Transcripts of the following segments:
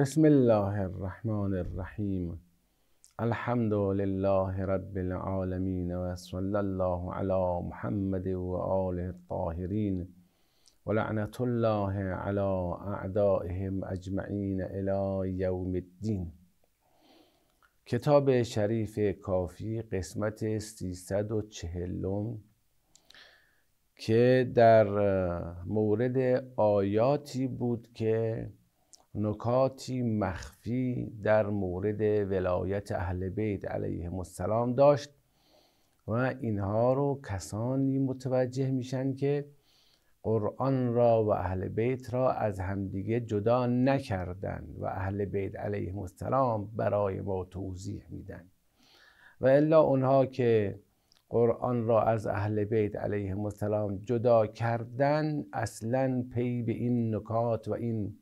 بسم الله الرحمن الرحیم الحمد لله رب العالمین و الله علی محمد و آل الطاهرین و لعنت الله علی اعدائهم اجمعین الی یوم الدین کتاب شریف کافی قسمت 340 که در مورد آیاتی بود که نکاتی مخفی در مورد ولایت اهل بیت علیهم السلام داشت و اینها رو کسانی متوجه میشن که قرآن را و اهل بیت را از همدیگه جدا نکردند و اهل بیت علیهم السلام برای ما توضیح میدن و الا اونها که قرآن را از اهل بیت علیه السلام جدا کردن اصلا پی به این نکات و این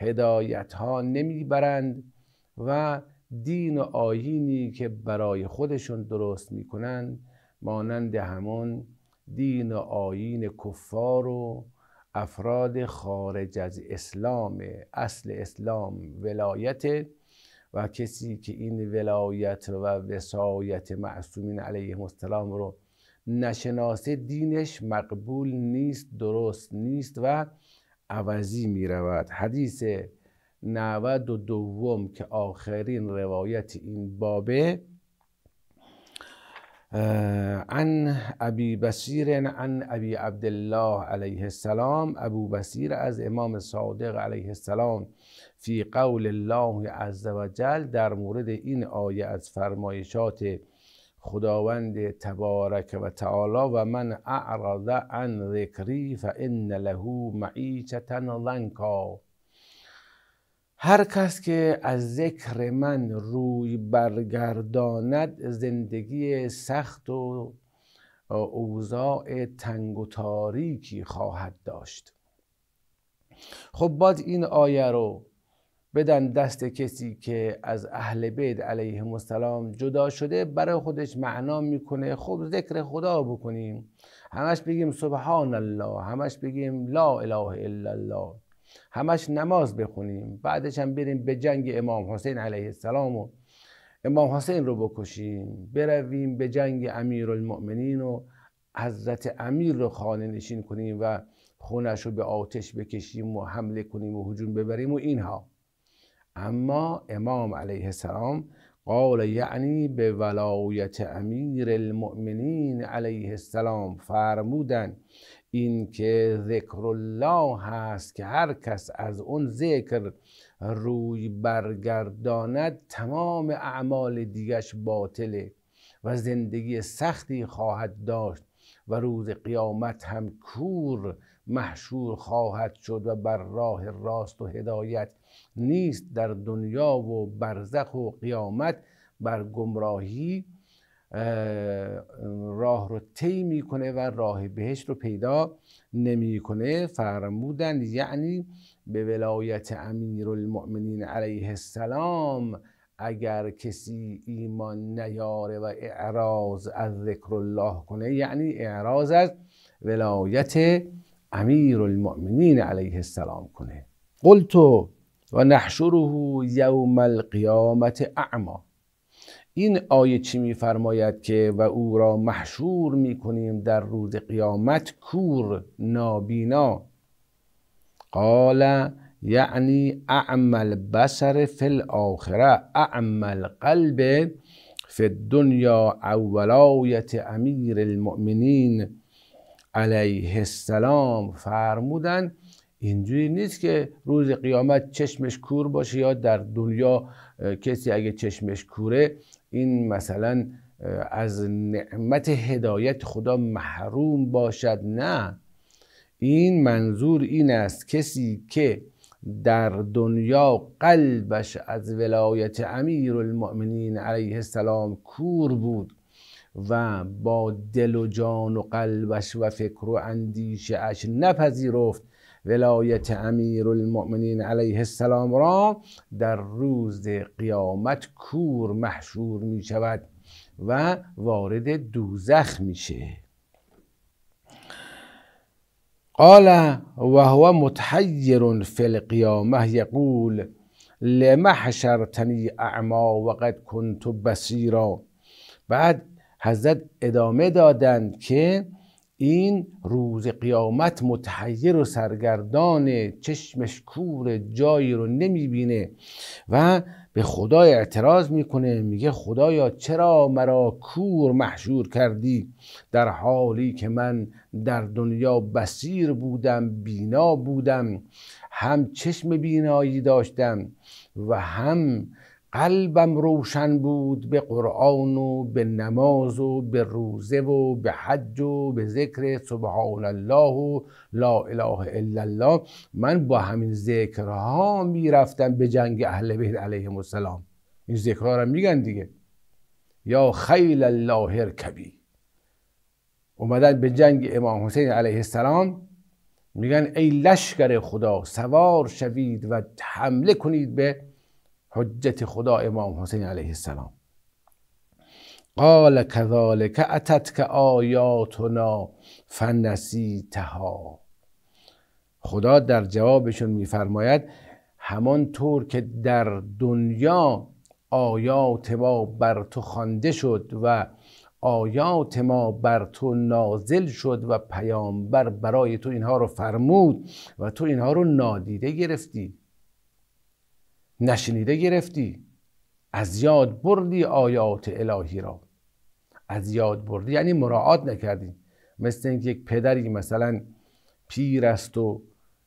هدایت ها نمیبرند و دین و آیینی که برای خودشون درست میکنند مانند همون دین و آیین کفار و افراد خارج از اسلام اصل اسلام ولایت و کسی که این ولایت و وسایت معصومین علیه السلام رو نشناسه دینش مقبول نیست درست نیست و عوضی می رود حدیث دوم که آخرین روایت این بابه عن ابی بسیر عن ابی عبدالله علیه السلام ابو بسیر از امام صادق علیه السلام فی قول الله عز و در مورد این آیه از فرمایشات خداوند تبارک و تعالی و من اعرض عن ذکری فان له معیشتا لنکا هر کس که از ذکر من روی برگرداند زندگی سخت و اوضاع تنگ و تاریکی خواهد داشت خب بعد این آیه رو بدن دست کسی که از اهل بیت علیه السلام جدا شده برای خودش معنا میکنه خب ذکر خدا بکنیم همش بگیم سبحان الله همش بگیم لا اله الا الله همش نماز بخونیم بعدش هم بریم به جنگ امام حسین علیه السلام و امام حسین رو بکشیم برویم به جنگ امیر المؤمنین و حضرت امیر رو خانه نشین کنیم و خونش رو به آتش بکشیم و حمله کنیم و هجوم ببریم و اینها اما امام علیه السلام قال یعنی به ولایت امیر المؤمنین علیه السلام فرمودن این که ذکر الله هست که هر کس از اون ذکر روی برگرداند تمام اعمال دیگش باطله و زندگی سختی خواهد داشت و روز قیامت هم کور محشور خواهد شد و بر راه راست و هدایت نیست در دنیا و برزخ و قیامت بر گمراهی راه رو طی میکنه و راه بهشت رو پیدا نمیکنه فرمودند یعنی به ولایت امیر المؤمنین علیه السلام اگر کسی ایمان نیاره و اعراض از ذکر الله کنه یعنی اعراض از ولایت امیر المؤمنین علیه السلام کنه قلت و نحشره یوم القیامت اعما این آیه چی میفرماید که و او را محشور میکنیم در روز قیامت کور نابینا قال یعنی اعم بسر فی الاخره اعم قلب فی الدنیا اولایت امیر المؤمنین علیه السلام فرمودن اینجوری نیست که روز قیامت چشمش کور باشه یا در دنیا کسی اگه چشمش کوره این مثلا از نعمت هدایت خدا محروم باشد نه این منظور این است کسی که در دنیا قلبش از ولایت امیر المؤمنین علیه السلام کور بود و با دل و جان و قلبش و فکر و اندیشه اش نپذیرفت ولایت امیر المؤمنین علیه السلام را در روز قیامت کور محشور می شود و وارد دوزخ میشه قال وهو متحیر فی القیامه یقول لمحشرتنی حشرتنی اعما وقد کنت بصیرا بعد حضرت ادامه دادند که این روز قیامت متحیر و سرگردان چشمش کور جایی رو نمیبینه و به خدا اعتراض میکنه میگه خدایا چرا مرا کور محشور کردی در حالی که من در دنیا بسیر بودم بینا بودم هم چشم بینایی داشتم و هم قلبم روشن بود به قرآن و به نماز و به روزه و به حج و به ذکر سبحان الله و لا اله الا الله من با همین ذکرها میرفتم به جنگ اهل بیت علیه السلام این ذکرها رو میگن دیگه یا خیل الله کبی اومدن به جنگ امام حسین علیه السلام میگن ای لشکر خدا سوار شوید و حمله کنید به حجت خدا امام حسین علیه السلام قال کذلک اتتک آیاتنا فنسیتها خدا در جوابشون میفرماید همانطور که در دنیا آیات ما بر تو خوانده شد و آیات ما بر تو نازل شد و پیامبر برای تو اینها رو فرمود و تو اینها رو نادیده گرفتی نشنیده گرفتی از یاد بردی آیات الهی را از یاد بردی یعنی مراعات نکردی مثل اینکه یک پدری مثلا پیر است و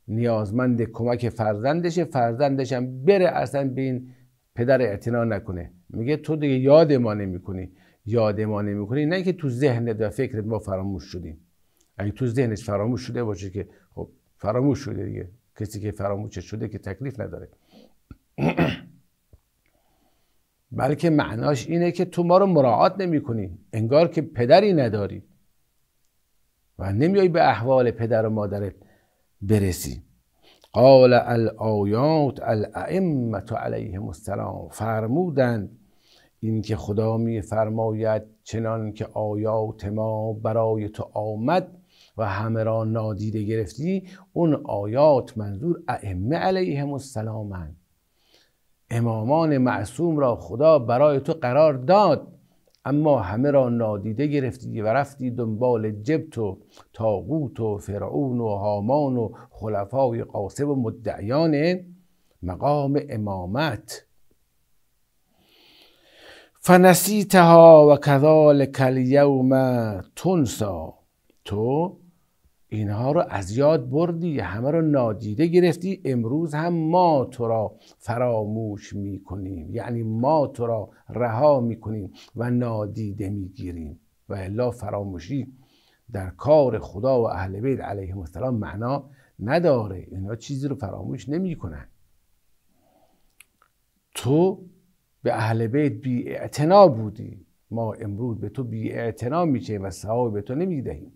نیازمند کمک فرزندشه فرزندش هم بره اصلا به این پدر اعتنا نکنه میگه تو دیگه یاد ما کنی یاد ما کنی نه که تو ذهنت و فکرت ما فراموش شدیم اگه تو ذهنش فراموش شده باشه که خب فراموش شده دیگه کسی که فراموش شده که تکلیف نداره بلکه معناش اینه که تو ما رو مراعات نمی کنی. انگار که پدری نداری و نمیای به احوال پدر و مادرت برسی قال و الائمت علیهم السلام فرمودند اینکه خدا فرماید چنان که آیات ما برای تو آمد و همه را نادیده گرفتی اون آیات منظور ائمه علیهم السلامند امامان معصوم را خدا برای تو قرار داد اما همه را نادیده گرفتی و رفتی دنبال جبت و تاغوت و فرعون و هامان و خلفای قاسب و مدعیان مقام امامت فنسیتها و کذالک الیوم تنسا تو اینها رو از یاد بردی همه رو نادیده گرفتی امروز هم ما تو را فراموش می یعنی ما تو را رها می و نادیده میگیریم و الا فراموشی در کار خدا و اهل بیت علیهم السلام معنا نداره اینها چیزی رو فراموش نمیکنن. تو به اهل بیت بی اعتنا بودی ما امروز به تو بی اعتنا میشه و ثواب به تو نمیدهیم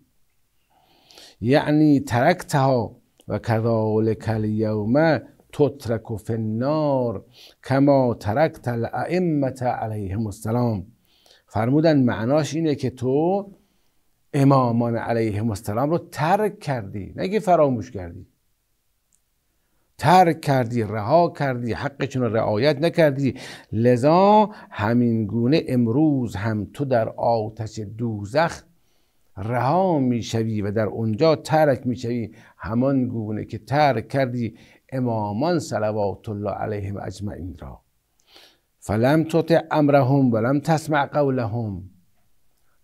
یعنی ترکتها و کذالک الیوم تترک فی النار کما ترکت الائمت علیهم السلام فرمودن معناش اینه که تو امامان علیهم السلام رو ترک کردی نگه فراموش کردی ترک کردی رها کردی حقشون رو رعایت نکردی لذا همین گونه امروز هم تو در آتش دوزخ رها میشوی و در اونجا ترک میشوی همان گونه که ترک کردی امامان صلوات الله علیهم اجمعین را فلم تطع امرهم ولم تسمع قولهم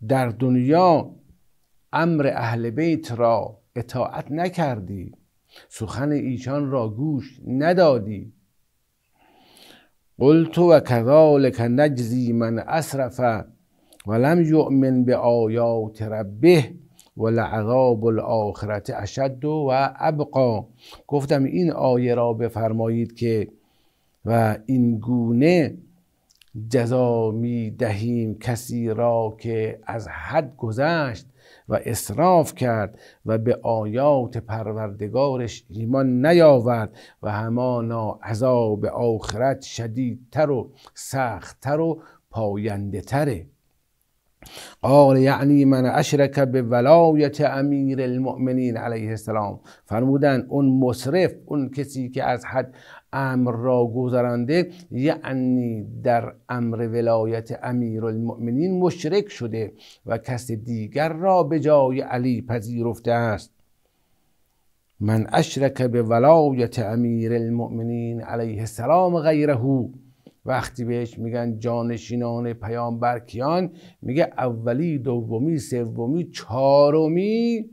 در دنیا امر اهل بیت را اطاعت نکردی سخن ایشان را گوش ندادی قلت و کذالک نجزی من اسرف ولم یؤمن به آیات ربه و لعذاب الاخرت اشد و ابقا گفتم این آیه را بفرمایید که و این گونه جزا می دهیم کسی را که از حد گذشت و اصراف کرد و به آیات پروردگارش ایمان نیاورد و همانا عذاب آخرت شدیدتر و سختتر و پاینده تره قال یعنی من اشرک به ولایت امیر المؤمنین علیه السلام فرمودن اون مصرف اون کسی که از حد امر را گذرانده یعنی در امر ولایت امیر المؤمنین مشرک شده و کس دیگر را به جای علی پذیرفته است من اشرک به ولایت امیر المؤمنین علیه السلام او. وقتی بهش میگن جانشینان پیامبر کیان میگه اولی دومی سومی چهارمی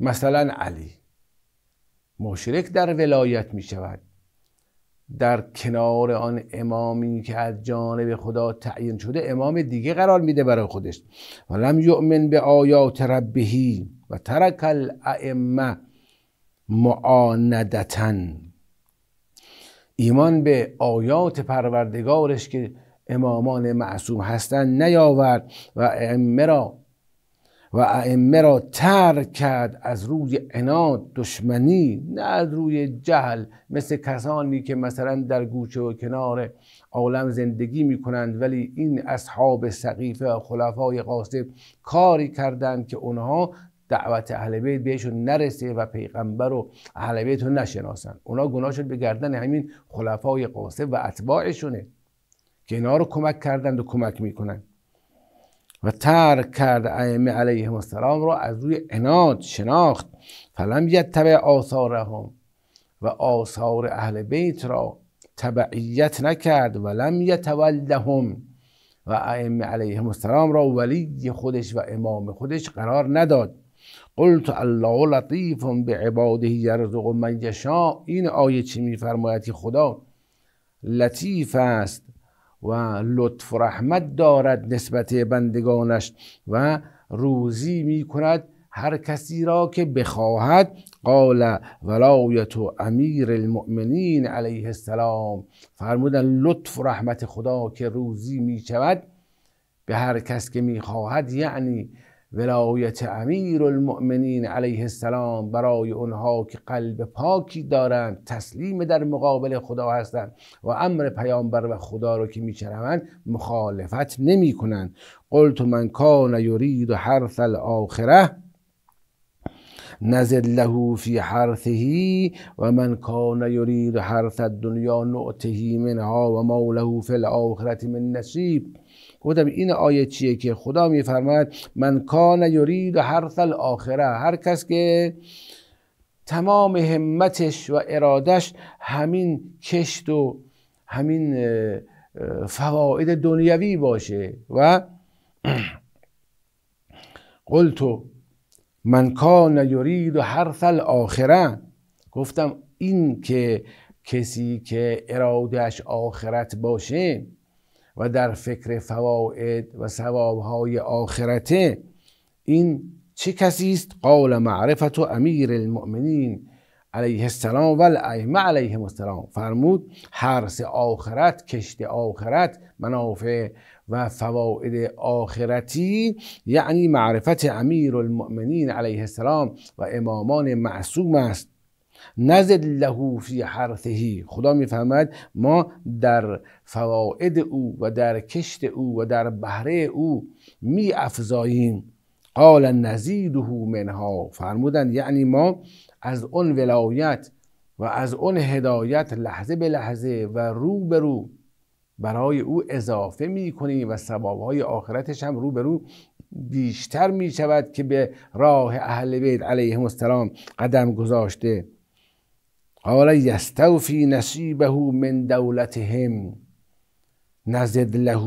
مثلا علی مشرک در ولایت میشود در کنار آن امامی که از جانب خدا تعیین شده امام دیگه قرار میده برای خودش و لم یؤمن به آیات ربهی و ترک الائمه معاندتن ایمان به آیات پروردگارش که امامان معصوم هستند نیاورد و ائمه را و ائمه را ترک کرد از روی عناد دشمنی نه از روی جهل مثل کسانی که مثلا در گوشه و کنار عالم زندگی می کنند ولی این اصحاب سقیفه و خلفای قاسب کاری کردند که اونها دعوت اهل بیت بهشون نرسه و پیغمبر و اهل بیت رو نشناسن اونا گناه شد به گردن همین خلفای قاسب و اتباعشونه که اینا رو کمک کردند و کمک میکنن و ترک کرد ائمه علیهم السلام را از روی اناد شناخت فلم یتبع آثارهم و آثار اهل بیت را تبعیت نکرد و لم یتولهم و ائمه علیهم السلام را ولی خودش و امام خودش قرار نداد قلت الله لطیف به عباده یرزق من این آیه چی میفرماید خدا لطیف است و لطف و رحمت دارد نسبت بندگانش و روزی می کند هر کسی را که بخواهد قال ولایت و امیر المؤمنین علیه السلام فرمودن لطف و رحمت خدا که روزی می شود به هر کس که می خواهد یعنی ولایت امیر المؤمنین علیه السلام برای اونها که قلب پاکی دارند تسلیم در مقابل خدا هستند و امر پیامبر و خدا رو که میشنوند مخالفت نمی کنند قلت من کان یرید حرث الاخره نزد له فی حرثهی و من کان یرید حرث الدنیا نعتهی منها و ما له فی الاخره من نصیب گفتم این آیه چیه که خدا میفرماید من کان یرید حرث الاخره هر کس که تمام همتش و ارادش همین کشت و همین فواید دنیوی باشه و قلتو من کان یرید حرث الاخره گفتم این که کسی که ارادش آخرت باشه و در فکر فواید و ثوابهای آخرته این چه کسی است قال معرفت و امیر المؤمنین علیه السلام و الائمه علیه السلام فرمود حرس آخرت کشت آخرت منافع و فواید آخرتی یعنی معرفت امیر المؤمنین علیه السلام و امامان معصوم است نزد له فی حرثهی خدا میفهمد ما در فوائد او و در کشت او و در بهره او می افزاییم قال نزیده منها فرمودن یعنی ما از اون ولایت و از اون هدایت لحظه به لحظه و رو به رو برای او اضافه می کنیم و های آخرتش هم رو به رو بیشتر می شود که به راه اهل بیت علیهم السلام قدم گذاشته قال یستوفی نصیبه من دولتهم نزد له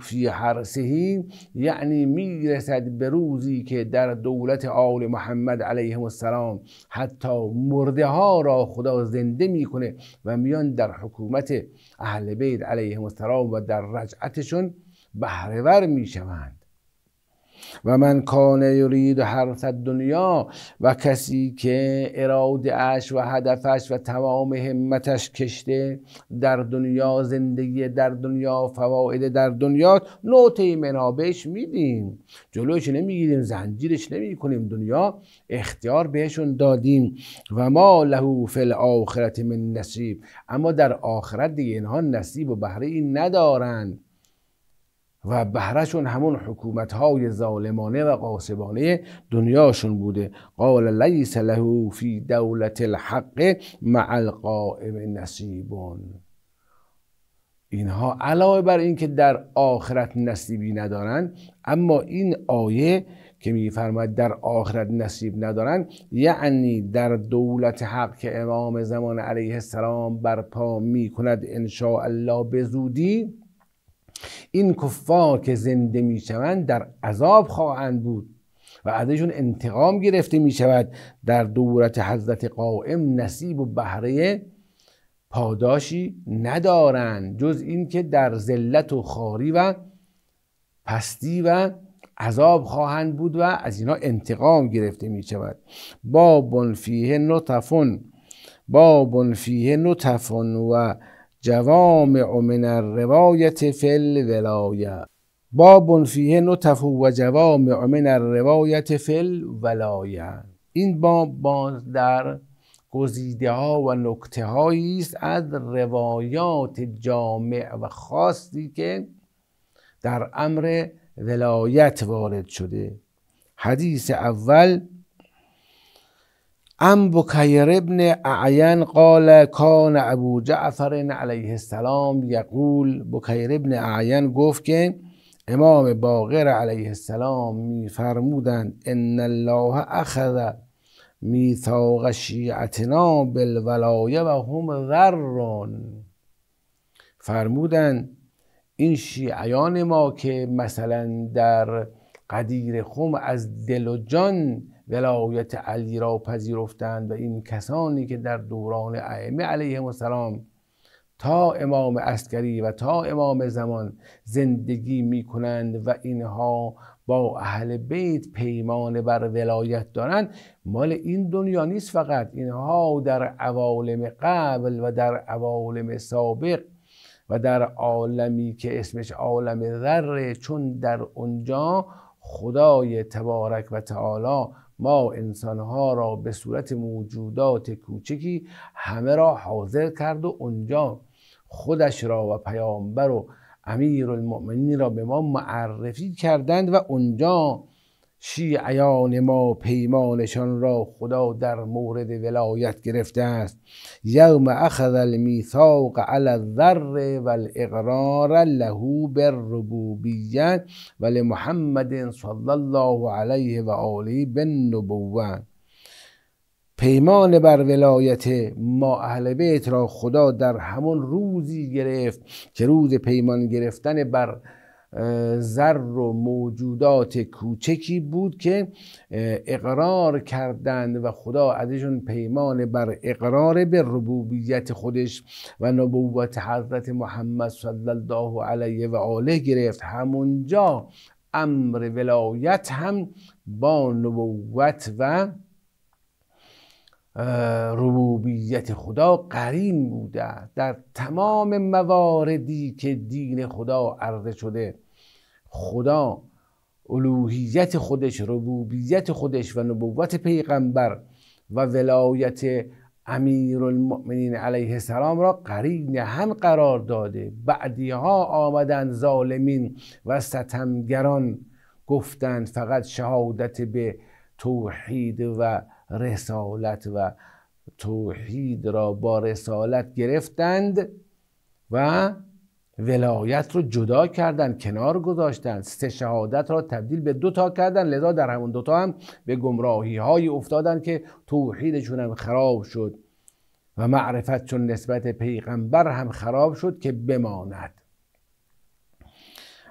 فی حرسه یعنی میرسد به روزی که در دولت آل محمد علیه السلام حتی مرده ها را خدا زنده میکنه و میان در حکومت اهل بیت علیه السلام و در رجعتشون بهرهور میشوند و من کان یرید صد دنیا و کسی که اراده و هدفش و تمام همتش کشته در دنیا زندگی در دنیا فواید در دنیا نوته منابش میدیم جلوش نمیگیریم زنجیرش نمی کنیم دنیا اختیار بهشون دادیم و ما له فی آخرت من نصیب اما در آخرت دیگه اینها نصیب و بهره این ندارند و بهرهشون همون حکومت های ظالمانه و قاسبانه دنیاشون بوده قال لیس له فی دولت الحق مع القائم نصیبون اینها علاوه بر اینکه در آخرت نصیبی ندارند، اما این آیه که میفرماید در آخرت نصیب ندارند، یعنی در دولت حق که امام زمان علیه السلام برپا میکند ان الله به زودی این کفار که زنده می شوند در عذاب خواهند بود و ازشون انتقام گرفته می شود در دورت حضرت قائم نصیب و بهره پاداشی ندارند جز اینکه در ذلت و خاری و پستی و عذاب خواهند بود و از اینها انتقام گرفته می شود با فیه نطفون با فیه نطفون و جوامع من الروایت فی الولایه باب فیه نطف و جوامع من الروایت فی الولایه این باب باز در گزیده ها و نکته هایی است از روایات جامع و خاصی که در امر ولایت وارد شده حدیث اول ام بکیر ابن اعین قال کان ابو جعفر علیه السلام یقول بکیر ابن اعین گفت که امام باقر علیه السلام میفرمودند ان الله اخذ میثاق شیعتنا بالولایه و هم ذرون فرمودند این شیعیان ما که مثلا در قدیر خم از دل و جان ولایت علی را پذیرفتند و این کسانی که در دوران ائمه علیهم السلام تا امام اسکری و تا امام زمان زندگی می کنند و اینها با اهل بیت پیمان بر ولایت دارند مال این دنیا نیست فقط اینها در عوالم قبل و در عوالم سابق و در عالمی که اسمش عالم ذره چون در اونجا خدای تبارک و تعالی ما انسانها را به صورت موجودات کوچکی همه را حاضر کرد و اونجا خودش را و پیامبر و امیر المؤمنین را به ما معرفی کردند و اونجا شیعیان ما پیمانشان را خدا در مورد ولایت گرفته است یوم اخذ المیثاق علی الذر و له بالربوبیه و لمحمد صلی الله علیه و آله بالنبوه پیمان بر ولایت ما اهل بیت را خدا در همون روزی گرفت که روز پیمان گرفتن بر ذر و موجودات کوچکی بود که اقرار کردند و خدا ازشون پیمان بر اقرار به ربوبیت خودش و نبوت حضرت محمد صلی الله علیه و آله گرفت همونجا امر ولایت هم با نبوت و ربوبیت خدا قریم بوده در تمام مواردی که دین خدا عرضه شده خدا الوهیت خودش ربوبیت خودش و نبوت پیغمبر و ولایت امیر المؤمنین علیه السلام را قرین هم قرار داده ها آمدن ظالمین و ستمگران گفتند فقط شهادت به توحید و رسالت و توحید را با رسالت گرفتند و ولایت رو جدا کردن کنار گذاشتن سه شهادت را تبدیل به دو تا کردن لذا در همون دوتا هم به گمراهی های افتادن که توحیدشون هم خراب شد و معرفت چون نسبت پیغمبر هم خراب شد که بماند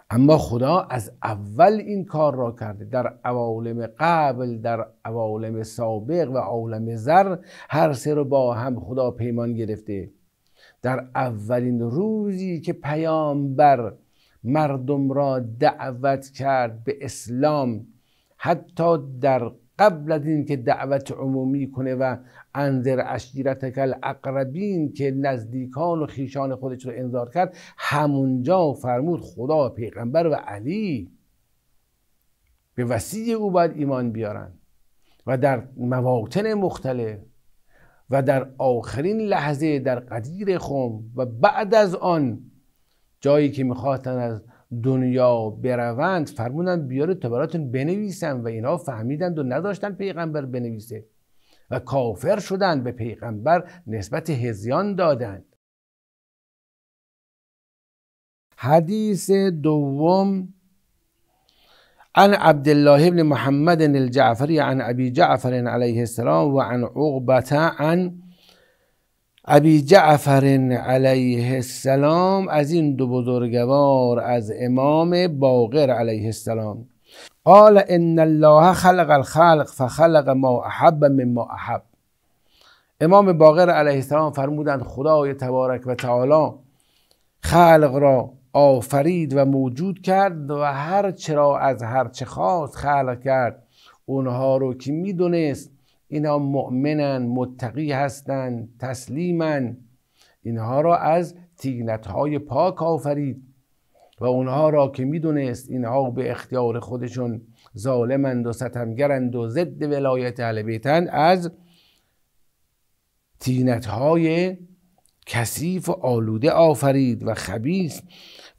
اما خدا از اول این کار را کرده در عوالم قبل در عوالم سابق و عالم زر هر سه رو با هم خدا پیمان گرفته در اولین روزی که پیامبر مردم را دعوت کرد به اسلام حتی در قبل از اینکه دعوت عمومی کنه و انذر کل اقربین که نزدیکان و خیشان خودش رو انذار کرد همونجا فرمود خدا پیغمبر و علی به وسیع او باید ایمان بیارن و در مواطن مختلف و در آخرین لحظه در قدیر خم و بعد از آن جایی که میخواستن از دنیا بروند فرمودند بیاره تا براتون و اینها فهمیدند و نداشتن پیغمبر بنویسه و کافر شدند به پیغمبر نسبت هزیان دادند حدیث دوم عن عبد الله بن محمد الجعفری عن ابی جعفر علیه السلام و عن عن ابی جعفر علیه السلام از این دو بزرگوار از امام باقر علیه السلام قال ان الله خلق الخلق فخلق ما احب ما احب امام باقر علیه السلام فرمودند خدای تبارک و تعالی خلق را آفرید و موجود کرد و هر چرا از هر چه خواست خلق کرد اونها رو که میدونست اینها مؤمنن متقی هستند تسلیمن اینها را از تیگنت های پاک آفرید و اونها را که میدونست اینها به اختیار خودشون ظالمند و ستمگرند و ضد ولایت اهل بیتند از تینت های کثیف و آلوده آفرید و خبیث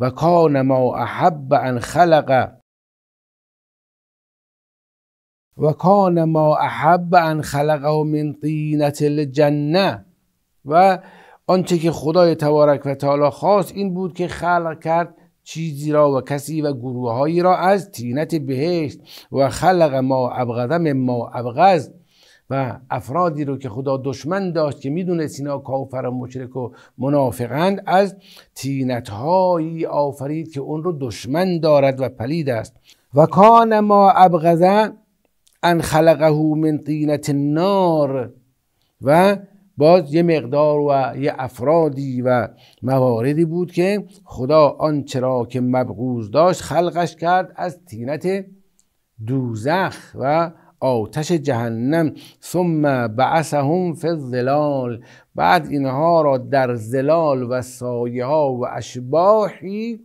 و کان ما احب ان خلق و کان ما احب ان خلقه من طینت الجنه و آنچه که خدای تبارک و تعالی خواست این بود که خلق کرد چیزی را و کسی و گروههایی را از تینت بهشت و خلق ما ابغض ما ابغض و افرادی رو که خدا دشمن داشت که میدونست اینا کافر و مشرک و منافقند از تینتهایی آفرید که اون رو دشمن دارد و پلید است و کان ما ابغزه ان خلقه من طینت النار و باز یه مقدار و یه افرادی و مواردی بود که خدا آنچه که مبغوز داشت خلقش کرد از تینت دوزخ و آتش جهنم ثم بعثهم فی الظلال بعد اینها را در زلال و سایه ها و اشباحی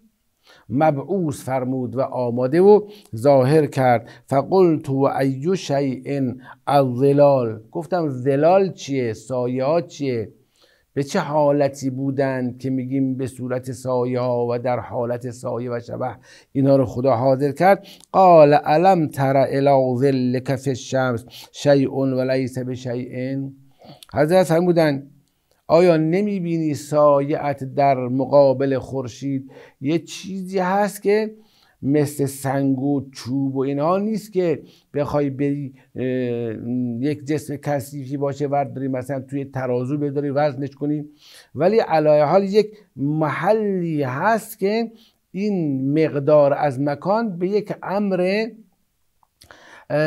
مبعوث فرمود و آماده و ظاهر کرد فقلت و ایو شیء الظلال گفتم زلال چیه سایه ها چیه به چه حالتی بودند که میگیم به صورت سایه ها و در حالت سایه و شبه اینا رو خدا حاضر کرد قال علم تر الی ظل کف الشمس شیء ولیس شیعین حضرت هم بودن آیا نمیبینی سایعت در مقابل خورشید یه چیزی هست که مثل سنگ و چوب و اینها نیست که بخوای بری یک جسم کثیفی باشه ورداری مثلا توی ترازو بداری وزنش کنی ولی علایه حال یک محلی هست که این مقدار از مکان به یک امر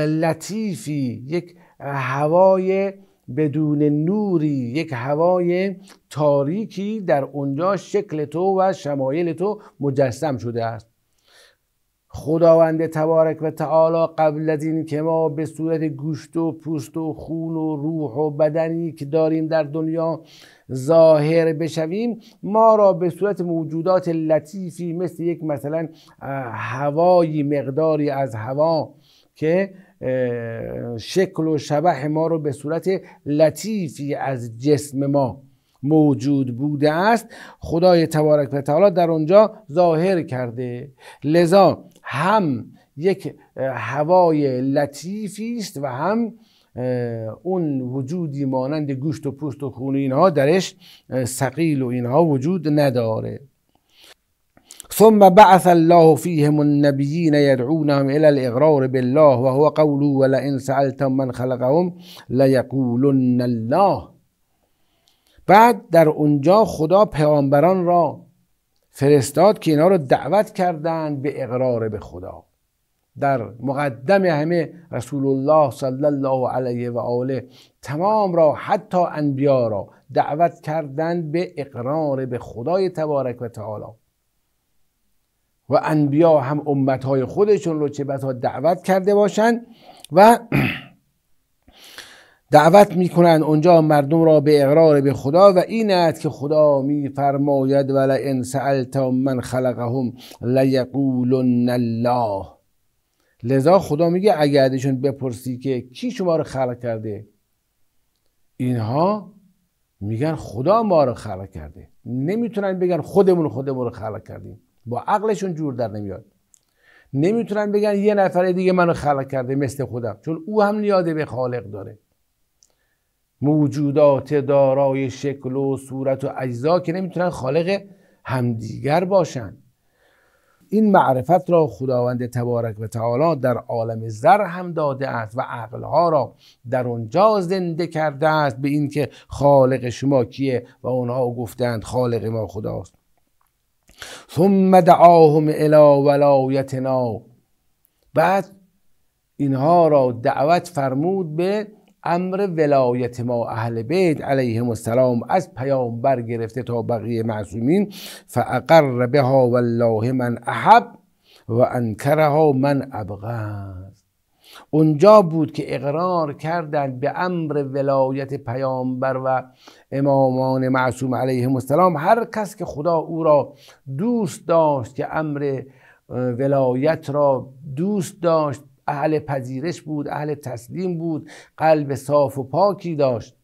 لطیفی یک هوای بدون نوری یک هوای تاریکی در اونجا شکل تو و شمایل تو مجسم شده است خداوند تبارک و تعالی قبل از این که ما به صورت گوشت و پوست و خون و روح و بدنی که داریم در دنیا ظاهر بشویم ما را به صورت موجودات لطیفی مثل یک مثلا هوایی مقداری از هوا که شکل و شبح ما رو به صورت لطیفی از جسم ما موجود بوده است خدای تبارک و تعالی در آنجا ظاهر کرده لذا هم یک هوای لطیفی است و هم اون وجودی مانند گوشت و پوست و خون اینها درش سقیل و اینها وجود نداره ثم بعث الله فيهم النبيين يدعونهم الى الاغرار بالله وهو قوله ولئن سالتم من خلقهم ليقولن الله بعد در اونجا خدا پیامبران را فرستاد که اینا رو دعوت کردند به اقرار به خدا در مقدم همه رسول الله صلی الله علیه و آله تمام را حتی انبیا را دعوت کردند به اقرار به خدای تبارک و تعالی و انبیا هم امتهای خودشون رو چه بسا دعوت کرده باشند و دعوت میکنند اونجا مردم را به اقرار به خدا و این است که خدا میفرماید ان سالت من خلقهم لیقولن الله لذا خدا میگه اگه ازشون بپرسی که کی شما رو خلق کرده اینها میگن خدا ما رو خلق کرده نمیتونن بگن خودمون خودمون رو خلق کردیم با عقلشون جور در نمیاد نمیتونن بگن یه نفر دیگه منو خلق کرده مثل خودم چون او هم نیاز به خالق داره موجودات دارای شکل و صورت و اجزا که نمیتونن خالق همدیگر باشند. این معرفت را خداوند تبارک و تعالی در عالم زر هم داده است و عقلها را در آنجا زنده کرده است به اینکه خالق شما کیه و آنها گفتند خالق ما خداست ثم دعاهم الی ولایتنا بعد اینها را دعوت فرمود به امر ولایت ما اهل بیت علیهم السلام از پیامبر گرفته تا بقیه معصومین فاقر بها والله من احب و انکرها من ابغض اونجا بود که اقرار کردند به امر ولایت پیامبر و امامان معصوم علیه السلام هر کس که خدا او را دوست داشت که امر ولایت را دوست داشت اهل پذیرش بود اهل تسلیم بود قلب صاف و پاکی داشت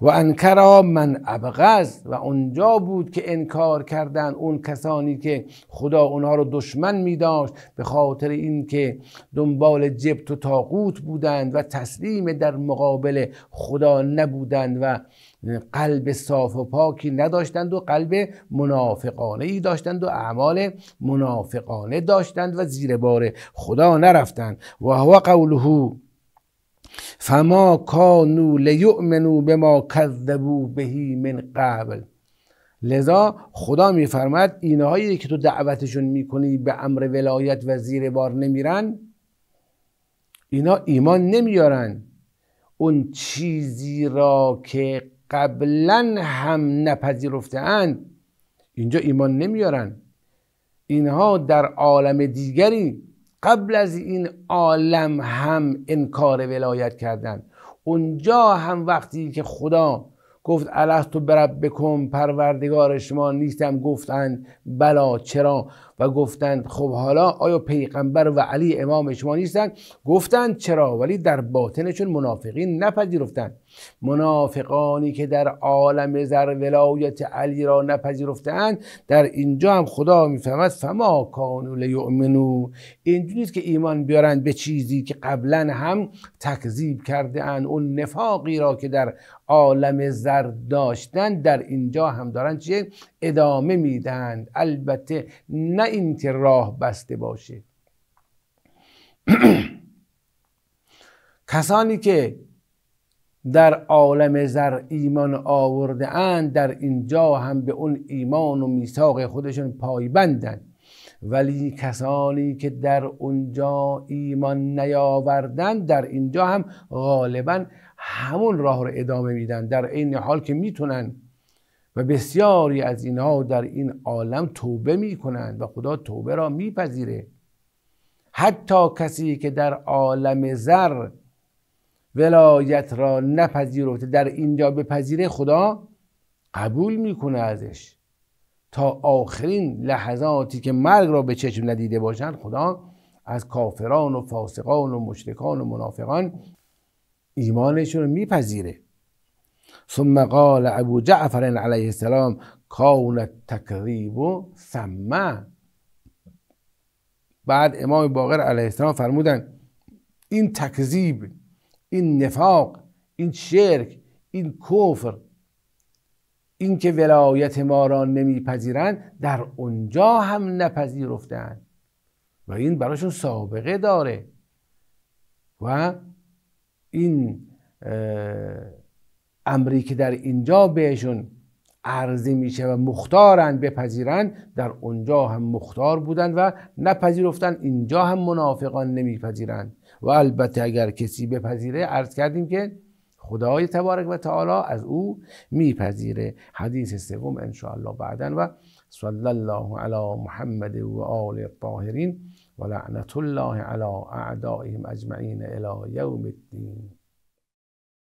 و انکرا من ابغز و اونجا بود که انکار کردن اون کسانی که خدا اونها رو دشمن می داشت به خاطر اینکه دنبال جبت و تاقوت بودند و تسلیم در مقابل خدا نبودند و قلب صاف و پاکی نداشتند و قلب منافقانه ای داشتند و اعمال منافقانه داشتند و زیر بار خدا نرفتند و هو قوله فما کانو لیؤمنو به ما کذبو بهی من قبل لذا خدا میفرماید اینهایی که تو دعوتشون میکنی به امر ولایت و زیر بار نمیرن اینا ایمان نمیارن اون چیزی را که قبلا هم نپذیرفته اند اینجا ایمان نمیارن اینها در عالم دیگری قبل از این عالم هم انکار ولایت کردن اونجا هم وقتی که خدا گفت الستو برب بکن پروردگار شما نیستم گفتند بلا چرا و گفتند خب حالا آیا پیغمبر و علی امام شما نیستند گفتند چرا ولی در باطنشون منافقین نپذیرفتند منافقانی که در عالم زر ولایت علی را نپذیرفتند در اینجا هم خدا میفهمد فما کانو لیؤمنو اینجوری نیست که ایمان بیارند به چیزی که قبلا هم تکذیب کرده اند اون نفاقی را که در عالم زر داشتن در اینجا هم دارن چیه ادامه میدهند البته نه اینکه راه بسته باشه کسانی که در عالم زر ایمان آورده اند در اینجا هم به اون ایمان و میثاق خودشون پایبندند ولی کسانی که در اونجا ایمان نیاوردند در اینجا هم غالبا همون راه رو ادامه میدن در عین حال که میتونن و بسیاری از اینها در این عالم توبه می کنند و خدا توبه را میپذیره حتی کسی که در عالم زر ولایت را نپذیرفته در اینجا بپذیره خدا قبول میکنه ازش تا آخرین لحظاتی که مرگ را به چشم ندیده باشند خدا از کافران و فاسقان و مشرکان و منافقان ایمانشون رو میپذیره ثم قال ابو جعفر علیه السلام کان و سمه بعد امام باقر علیه السلام فرمودن این تکذیب این نفاق این شرک این کفر این که ولایت ما را نمیپذیرند در اونجا هم نپذیرفتند و این براشون سابقه داره و این امری که در اینجا بهشون عرضه میشه و مختارن بپذیرن در اونجا هم مختار بودن و نپذیرفتن اینجا هم منافقان نمیپذیرند و البته اگر کسی بپذیره عرض کردیم که خدای تبارک و تعالی از او میپذیره حدیث سوم ان الله بعدا و صلی الله علی محمد و آل الطاهرین و لعنت الله علی اعدائهم اجمعین الی یوم الدین